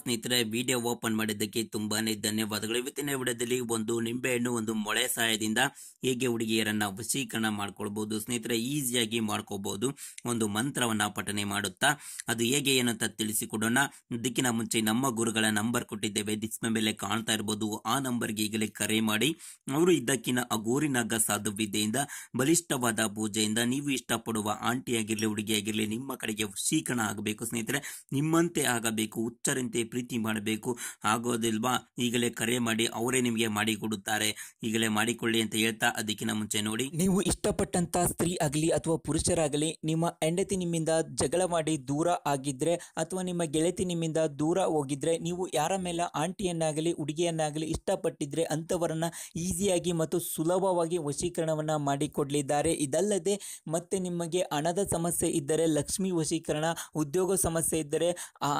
ಸ್ನೇಹಿತರೆ video open ಮಾಡಿದ್ದಕ್ಕೆ ತುಂಬಾನೇ ಧನ್ಯವಾದಗಳು ಇವತ್ತಿನ ವಿಡಿಯೋದಲ್ಲಿ ಒಂದು ಹಣ್ಣು ಒಂದು ಮೊಳೆ ಸಹಾಯದಿಂದ ಹೇಗೆ ಹುಡುಗಿಯರನ್ನ ವಶೀಕರಣ ಮಾಡ್ಕೊಳ್ಬಹುದು ಸ್ನೇಹಿತರೆ ಈಸಿಯಾಗಿ ಮಾಡ್ಕೋಬಹುದು ಒಂದು ಮಂತ್ರವನ್ನ ಪಠನೆ ಮಾಡುತ್ತಾ ಅದು ಹೇಗೆ ಏನಂತ ತಿಳಿಸಿಕೊಡೋಣ ಇದಕ್ಕಿನ ಮುಂಚೆ ನಮ್ಮ ಗುರುಗಳ ನಂಬರ್ ಕೊಟ್ಟಿದ್ದೇವೆ ಡಿಸ್ಮೆ ಮೇಲೆ ಕಾಣ್ತಾ ಇರಬಹುದು ಆ ನಂಬರ್ಗೆ ಈಗಲೇ ಕರೆ ಮಾಡಿ ಅವರು ಇದಕ್ಕಿನ ಅಗೂರಿನಾಗ ಸಾಧು ವಿದ್ಯೆಯಿಂದ ಬಲಿಷ್ಠವಾದ ಪೂಜೆಯಿಂದ ನೀವು ಇಷ್ಟಪಡುವ ಆಂಟಿ ಆಗಿರ್ಲಿ ಹುಡುಗಿಯಾಗಿರ್ಲಿ ನಿಮ್ಮ ಕಡೆಗೆ ವಶೀಕರಣ ಆಗಬೇಕು ಸ್ನೇಹಿತರೆ ನಿಮ್ಮಂತೆ ಆಗಬೇಕು ಉಚ್ಚರಿಂದ ಮಾಡುವಂತೆ ಪ್ರೀತಿ ಮಾಡಬೇಕು ಆಗೋದಿಲ್ವಾ ಈಗಲೇ ಕರೆ ಮಾಡಿ ಅವರೇ ನಿಮಗೆ ಮಾಡಿಕೊಡುತ್ತಾರೆ ಈಗಲೇ ಮಾಡಿಕೊಳ್ಳಿ ಅಂತ ಹೇಳ್ತಾ ಅದಕ್ಕಿಂತ ಮುಂಚೆ ನೋಡಿ ನೀವು ಇಷ್ಟಪಟ್ಟಂತ ಸ್ತ್ರೀ ಆಗಲಿ ಅಥವಾ ಪುರುಷರಾಗಲಿ ನಿಮ್ಮ ಹೆಂಡತಿ ನಿಮ್ಮಿಂದ ಜಗಳ ಮಾಡಿ ದೂರ ಆಗಿದ್ರೆ ಅಥವಾ ನಿಮ್ಮ ಗೆಳತಿ ನಿಮ್ಮಿಂದ ದೂರ ಹೋಗಿದ್ರೆ ನೀವು ಯಾರ ಮೇಲೆ ಆಂಟಿಯನ್ನಾಗಲಿ ಹುಡುಗಿಯನ್ನಾಗಲಿ ಇಷ್ಟಪಟ್ಟಿದ್ರೆ ಅಂಥವರನ್ನ ಈಸಿಯಾಗಿ ಮತ್ತು ಸುಲಭವಾಗಿ ವಶೀಕರಣವನ್ನ ಮಾಡಿಕೊಡಲಿದ್ದಾರೆ ಇದಲ್ಲದೆ ಮತ್ತೆ ನಿಮಗೆ ಹಣದ ಸಮಸ್ಯೆ ಇದ್ದರೆ ಲಕ್ಷ್ಮಿ ವಶೀಕರಣ ಉದ್ಯೋಗ ಸಮಸ್ಯೆ ಇದ್ದರೆ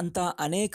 ಅಂತ ಅನೇಕ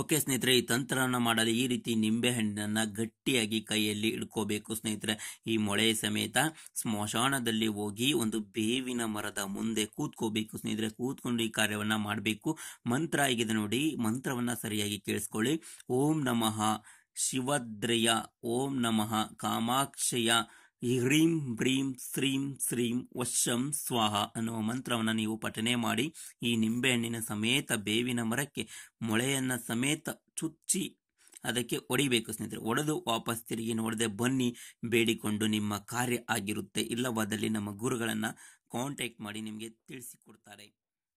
ಓಕೆ ಸ್ನೇಹಿತರೆ ಈ ತಂತ್ರವನ್ನು ಮಾಡಲು ಈ ರೀತಿ ನಿಂಬೆಹಣ್ಣನ್ನು ಗಟ್ಟಿಯಾಗಿ ಕೈಯಲ್ಲಿ ಇಡ್ಕೋಬೇಕು ಸ್ನೇಹಿತರೆ ಈ ಮೊಳೆ ಸಮೇತ ಸ್ಮಶಾನದಲ್ಲಿ ಹೋಗಿ ಒಂದು ಬೇವಿನ ಮರದ ಮುಂದೆ ಕೂತ್ಕೋಬೇಕು ಸ್ನೇಹಿತರೆ ಕೂತ್ಕೊಂಡು ಈ ಕಾರ್ಯವನ್ನು ಮಾಡಬೇಕು ಮಂತ್ರ ಆಗಿದೆ ನೋಡಿ ಮಂತ್ರವನ್ನು ಸರಿಯಾಗಿ ಕೇಳಿಸ್ಕೊಳ್ಳಿ ಓಂ ನಮಃ ಶಿವದ್ರಯ ಓಂ ನಮಃ ಕಾಮಾಕ್ಷಯ ಈ ಹ್ರೀಂ ಬ್ರೀಂ ಶ್ರೀಂ ಶ್ರೀಂ ವಶಂ ಸ್ವಾಹ ಅನ್ನುವ ಮಂತ್ರವನ್ನು ನೀವು ಪಠನೆ ಮಾಡಿ ಈ ನಿಂಬೆಹಣ್ಣಿನ ಸಮೇತ ಬೇವಿನ ಮರಕ್ಕೆ ಮೊಳೆಯನ್ನು ಸಮೇತ ಚುಚ್ಚಿ ಅದಕ್ಕೆ ಒಡಿಬೇಕು ಸ್ನೇಹಿತರೆ ಒಡೆದು ವಾಪಸ್ ತಿರುಗಿ ನೋಡದೆ ಬನ್ನಿ ಬೇಡಿಕೊಂಡು ನಿಮ್ಮ ಕಾರ್ಯ ಆಗಿರುತ್ತೆ ಇಲ್ಲವಾದಲ್ಲಿ ನಮ್ಮ ಗುರುಗಳನ್ನು ಕಾಂಟ್ಯಾಕ್ಟ್ ಮಾಡಿ ನಿಮಗೆ ತಿಳಿಸಿಕೊಡ್ತಾರೆ